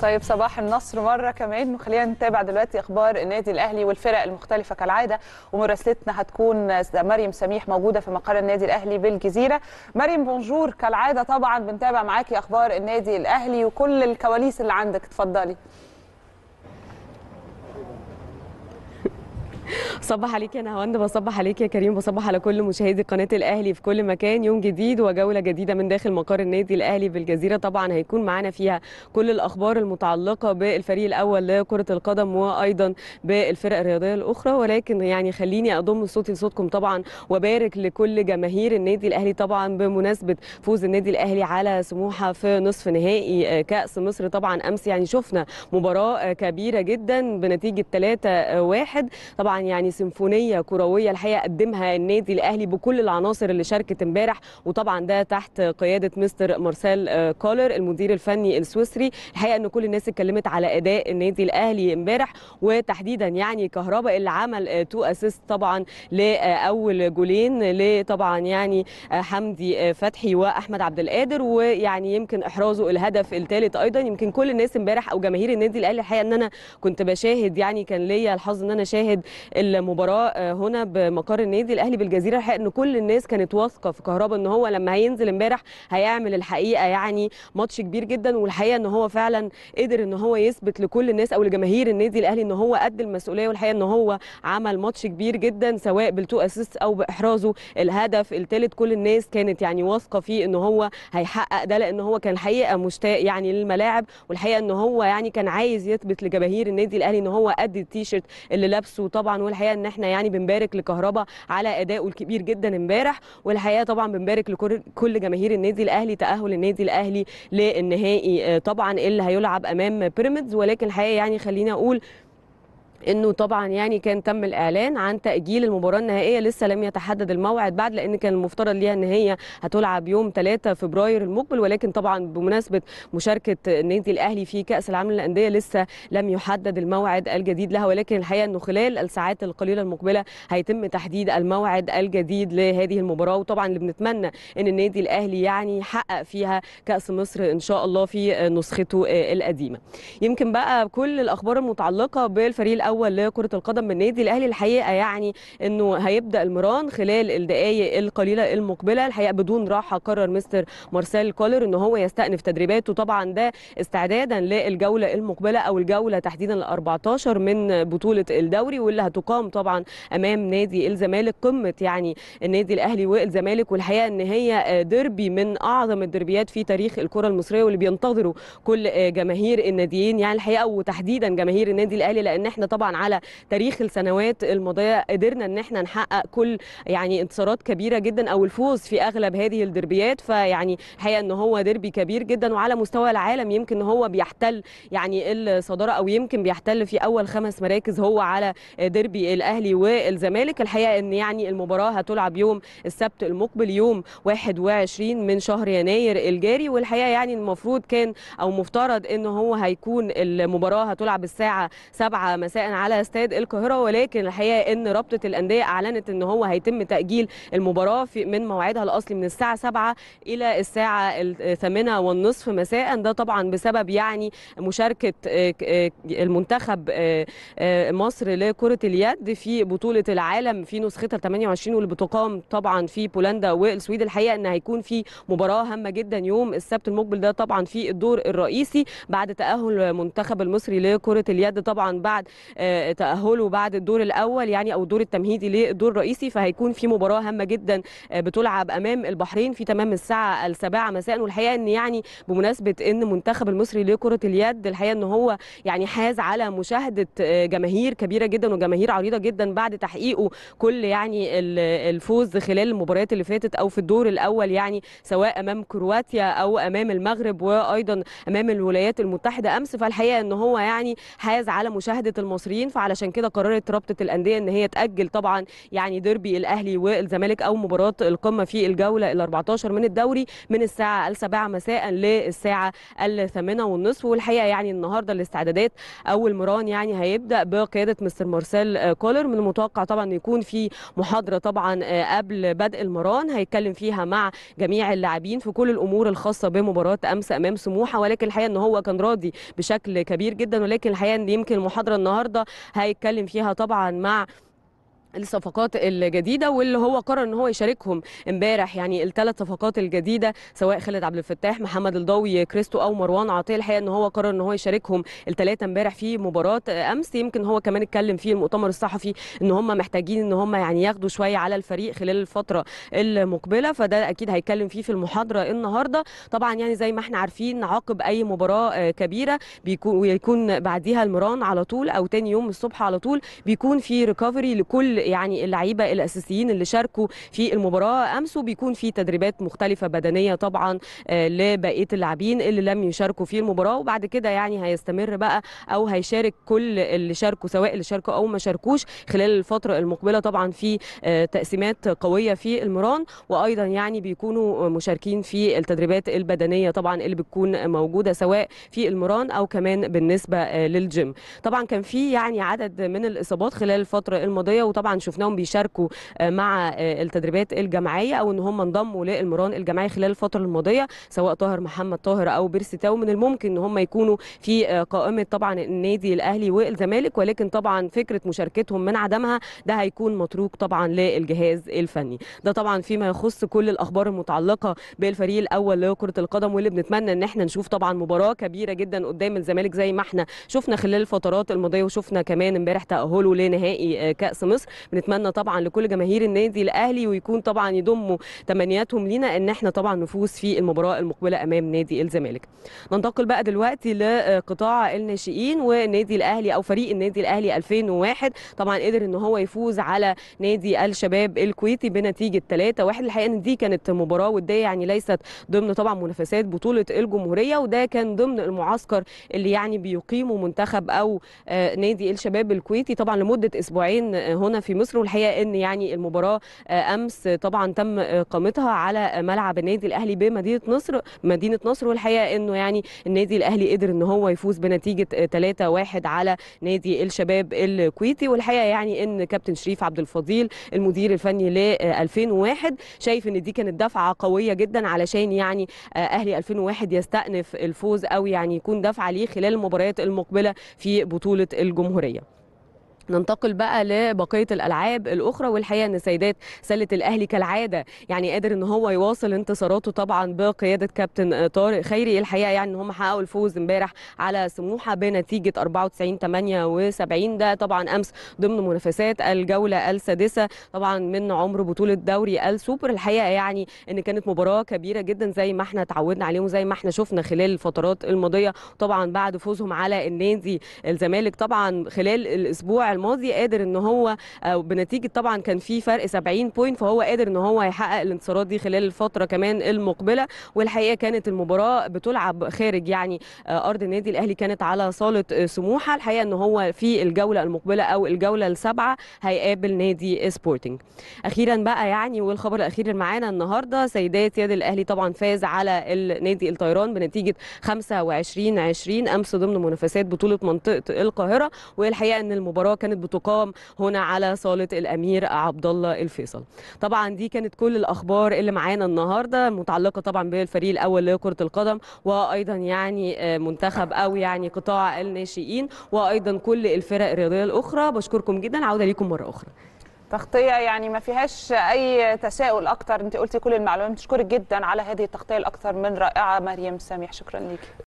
طيب صباح النصر مرة كمان وخلينا نتابع دلوقتي أخبار النادي الأهلي والفرق المختلفة كالعادة ومراسلتنا هتكون مريم سميح موجودة في مقر النادي الأهلي بالجزيرة مريم بونجور كالعادة طبعا بنتابع معاكي أخبار النادي الأهلي وكل الكواليس اللي عندك اتفضلي صبح عليك يا نهاوند بصبح عليك يا كريم بصبح على كل مشاهدي قناه الاهلي في كل مكان يوم جديد وجوله جديده من داخل مقر النادي الاهلي بالجزيره طبعا هيكون معانا فيها كل الاخبار المتعلقه بالفريق الاول لكره القدم وايضا بالفرق الرياضيه الاخرى ولكن يعني خليني اضم صوتي لصوتكم طبعا وبارك لكل جماهير النادي الاهلي طبعا بمناسبه فوز النادي الاهلي على سموحه في نصف نهائي كاس مصر طبعا امس يعني شفنا مباراه كبيره جدا بنتيجه 3-1 طبعا يعني سيمفونيه كرويه الحقيقه قدمها النادي الاهلي بكل العناصر اللي شاركت امبارح وطبعا ده تحت قياده مستر مارسيل آه، كولر المدير الفني السويسري الحقيقه ان كل الناس اتكلمت على اداء النادي الاهلي امبارح وتحديدا يعني كهربا اللي عمل آه، تو اسيست طبعا لاول جولين لطبعا يعني آه، حمدي فتحي واحمد عبد القادر ويعني يمكن احرازه الهدف الثالث ايضا يمكن كل الناس امبارح او جماهير النادي الاهلي الحقيقه ان انا كنت بشاهد يعني كان ليا الحظ ان انا شاهد المباراه آه، هنا بمقر النادي الاهلي بالجزيره الحقيقه ان كل الناس كانت واثقه في كهربا ان هو لما هينزل امبارح هيعمل الحقيقه يعني ماتش كبير جدا والحقيقه ان هو فعلا قدر ان هو يثبت لكل الناس او لجماهير النادي الاهلي ان هو قد المسؤوليه والحقيقه ان هو عمل ماتش كبير جدا سواء بالتو اسيست او باحرازه الهدف الثالث كل الناس كانت يعني واثقه فيه ان هو هيحقق ده لان هو كان الحقيقه مشتاق يعني للملاعب والحقيقه ان هو يعني كان عايز يثبت لجماهير النادي الاهلي ان هو قد التيشيرت اللي لابسه طبعا والحقيقه الحقيقه ان احنا يعني بنبارك لكهربا على ادائه الكبير جدا امبارح والحقيقه طبعا بنبارك لكل جماهير النادي الاهلي تاهل النادي الاهلي للنهائي آه، طبعا اللي هيلعب امام بيراميدز ولكن الحقيقه يعني خليني اقول انه طبعا يعني كان تم الاعلان عن تاجيل المباراه النهائيه لسه لم يتحدد الموعد بعد لان كان المفترض ليها ان هي هتلعب يوم 3 فبراير المقبل ولكن طبعا بمناسبه مشاركه النادي الاهلي في كاس العالم للانديه لسه لم يحدد الموعد الجديد لها ولكن الحقيقه انه خلال الساعات القليله المقبله هيتم تحديد الموعد الجديد لهذه المباراه وطبعا اللي بنتمنى ان النادي الاهلي يعني يحقق فيها كاس مصر ان شاء الله في نسخته القديمه يمكن بقى كل الاخبار المتعلقه بالفريق الاول لكره القدم بالنادي الاهلي الحقيقه يعني انه هيبدا المران خلال الدقائق القليله المقبله الحقيقه بدون راحه قرر مستر مارسيل كولر ان هو يستأنف تدريباته طبعا ده استعدادا للجوله المقبله او الجوله تحديدا ال 14 من بطوله الدوري واللي هتقام طبعا امام نادي الزمالك قمه يعني النادي الاهلي والزمالك والحقيقه ان هي ديربي من اعظم الدربيات في تاريخ الكره المصريه واللي بينتظره كل جماهير الناديين يعني الحقيقه وتحديدا جماهير النادي الاهلي لان احنا طبعا طبعا على تاريخ السنوات الماضيه قدرنا ان احنا نحقق كل يعني انتصارات كبيره جدا او الفوز في اغلب هذه الدربيات فيعني الحقيقه ان هو ديربي كبير جدا وعلى مستوى العالم يمكن ان هو بيحتل يعني الصداره او يمكن بيحتل في اول خمس مراكز هو على ديربي الاهلي والزمالك الحقيقه ان يعني المباراه هتلعب يوم السبت المقبل يوم 21 من شهر يناير الجاري والحقيقه يعني المفروض كان او مفترض ان هو هيكون المباراه هتلعب الساعه 7 مساء على استاد القاهره ولكن الحقيقه ان رابطه الانديه اعلنت ان هو هيتم تاجيل المباراه من موعدها الاصلي من الساعه 7 الى الساعه 8 والنصف مساء ده طبعا بسبب يعني مشاركه آه، آه، المنتخب آه، مصر لكره اليد في بطوله العالم في نسختها 28 واللي بتقام طبعا في بولندا والسويد الحقيقه ان هيكون في مباراه هامه جدا يوم السبت المقبل ده طبعا في الدور الرئيسي بعد تاهل المنتخب المصري لكره اليد طبعا بعد آه، تاهله بعد الدور الاول يعني او الدور التمهيدي للدور الرئيسي فهيكون في مباراه هامه جدا آه، بتلعب امام البحرين في تمام الساعه السابعه مساء والحقيقه ان يعني بمناسبه ان منتخب المصري لكره اليد الحقيقه ان هو يعني حاز على مشاهده آه، جماهير كبيره جدا وجماهير عريضه جدا بعد تحقيقه كل يعني الفوز خلال المباريات اللي فاتت او في الدور الاول يعني سواء امام كرواتيا او امام المغرب وايضا امام الولايات المتحده امس فالحقيقه ان هو يعني حاز على مشاهده المصريين المصريين فعلشان كده قررت رابطه الانديه ان هي تاجل طبعا يعني ديربي الاهلي والزمالك او مباراه القمه في الجوله ال 14 من الدوري من الساعه السابعه مساء للساعه الثامنه والنصف والحقيقه يعني النهارده الاستعدادات اول مران يعني هيبدا بقياده مستر مارسيل كولر من المتوقع طبعا يكون في محاضره طبعا آه، قبل بدء المران هيتكلم فيها مع جميع اللاعبين في كل الامور الخاصه بمباراه امس امام سموحه ولكن الحقيقه ان هو كان راضي بشكل كبير جدا ولكن الحقيقه ان يمكن المحاضره النهارده النهارده هيتكلم فيها طبعا مع الصفقات الجديده واللي هو قرر ان هو يشاركهم امبارح يعني الثلاث صفقات الجديده سواء خالد عبد الفتاح محمد الضوي كريستو او مروان عطيه الحقيقه ان هو قرر ان هو يشاركهم الثلاثه امبارح في مباراه امس يمكن هو كمان اتكلم في المؤتمر الصحفي ان هم محتاجين ان هم يعني ياخدوا شويه على الفريق خلال الفتره المقبله فده اكيد هيتكلم فيه في المحاضره النهارده طبعا يعني زي ما احنا عارفين عقب اي مباراه آه، كبيره بيكون ويكون بعديها المران على طول او تاني يوم الصبح على طول بيكون في ريكفري لكل يعني اللعيبه الاساسيين اللي شاركوا في المباراه امس وبيكون في تدريبات مختلفه بدنيه طبعا آه، لبقيه اللاعبين اللي لم يشاركوا في المباراه وبعد كده يعني هيستمر بقى او هيشارك كل اللي شاركوا سواء اللي شاركوا او ما شاركوش خلال الفتره المقبله طبعا في آه، تقسيمات قويه في المران وايضا يعني بيكونوا مشاركين في التدريبات البدنيه طبعا اللي بتكون موجوده سواء في المران او كمان بالنسبه آه، للجيم طبعا كان في يعني عدد من الاصابات خلال الفتره الماضيه وطبعا شفناهم بيشاركوا آه، مع آه، التدريبات الجماعيه او ان هم انضموا للمران الجماعي خلال الفتره الماضيه سواء طاهر محمد طاهر او بيرسي تاو من الممكن ان هم يكونوا في آه، قائمه طبعا النادي الاهلي والزمالك ولكن طبعا فكره مشاركتهم من عدمها ده هيكون متروك طبعا للجهاز الفني ده طبعا فيما يخص كل الاخبار المتعلقه بالفريق الاول لكره القدم واللي بنتمنى ان احنا نشوف طبعا مباراه كبيره جدا قدام الزمالك زي ما احنا شفنا خلال الفترات الماضيه وشفنا كمان امبارح تاهله لنهائي كاس مصر بنتمنى طبعا لكل جماهير النادي الاهلي ويكون طبعا يضموا تمنياتهم لينا ان احنا طبعا نفوز في المباراه المقبله امام نادي الزمالك ننتقل بقى دلوقتي لقطاع الناشئين والنادي الاهلي او فريق النادي الاهلي 2001 طبعا قدر ان هو يفوز على نادي الشباب الكويتي بنتيجه 3 1 الحقيقه ان دي كانت مباراه وديه يعني ليست ضمن طبعا منافسات بطوله الجمهوريه وده كان ضمن المعسكر اللي يعني بيقيمه منتخب او آه، نادي الشباب الكويتي طبعا لمده اسبوعين آه، هنا في في مصر والحقيقه ان يعني المباراه آه، امس طبعا تم اقامتها آه، على ملعب النادي الاهلي بمدينه نصر مدينه نصر والحقيقه انه يعني النادي الاهلي قدر ان هو يفوز بنتيجه 3-1 آه، على نادي الشباب الكويتي والحقيقه يعني ان كابتن شريف عبد الفضيل المدير الفني ل 2001 شايف ان دي كانت دفعه قويه جدا علشان يعني اهلي 2001 يستأنف الفوز او يعني يكون دفعه ليه خلال المباريات المقبله في بطوله الجمهوريه ننتقل بقى لبقيه الالعاب الاخرى والحقيقه ان سيدات سله الاهلي كالعاده يعني قادر ان هو يواصل انتصاراته طبعا بقياده كابتن طارق خيري الحقيقه يعني ان هم حققوا الفوز امبارح على سموحه بنتيجه 94 78 ده طبعا امس ضمن منافسات الجوله السادسه طبعا من عمر بطوله دوري السوبر الحقيقه يعني ان كانت مباراه كبيره جدا زي ما احنا تعودنا عليهم زي ما احنا شفنا خلال الفترات الماضيه طبعا بعد فوزهم على النادي الزمالك طبعا خلال الاسبوع الماضي قادر ان هو آه، بنتيجه طبعا كان في فرق 70 بوينت فهو قادر ان هو يحقق الانتصارات دي خلال الفتره كمان المقبله والحقيقه كانت المباراه بتلعب خارج يعني آه، ارض النادي الاهلي كانت على صاله آه، سموحه الحقيقه ان هو في الجوله المقبله او الجوله السابعه هيقابل نادي سبورتنج اخيرا بقى يعني والخبر الاخير اللي معانا النهارده سيدات يد الاهلي طبعا فاز على النادي الطيران بنتيجه 25 20 امس ضمن منافسات بطوله منطقه القاهره والحقيقه ان المباراه كانت بتقام هنا على صاله الامير عبد الله الفيصل طبعا دي كانت كل الاخبار اللي معانا النهارده متعلقه طبعا بالفريق الاول لكره القدم وايضا يعني آه، منتخب او يعني قطاع الناشئين وايضا كل الفرق الرياضيه الاخرى بشكركم جدا عوده ليكم مره اخرى تغطيه يعني ما فيهاش اي تساؤل اكتر انت قلتي كل المعلومات بشكرك جدا على هذه التغطيه الاكثر من رائعه مريم سامح شكرا ليكي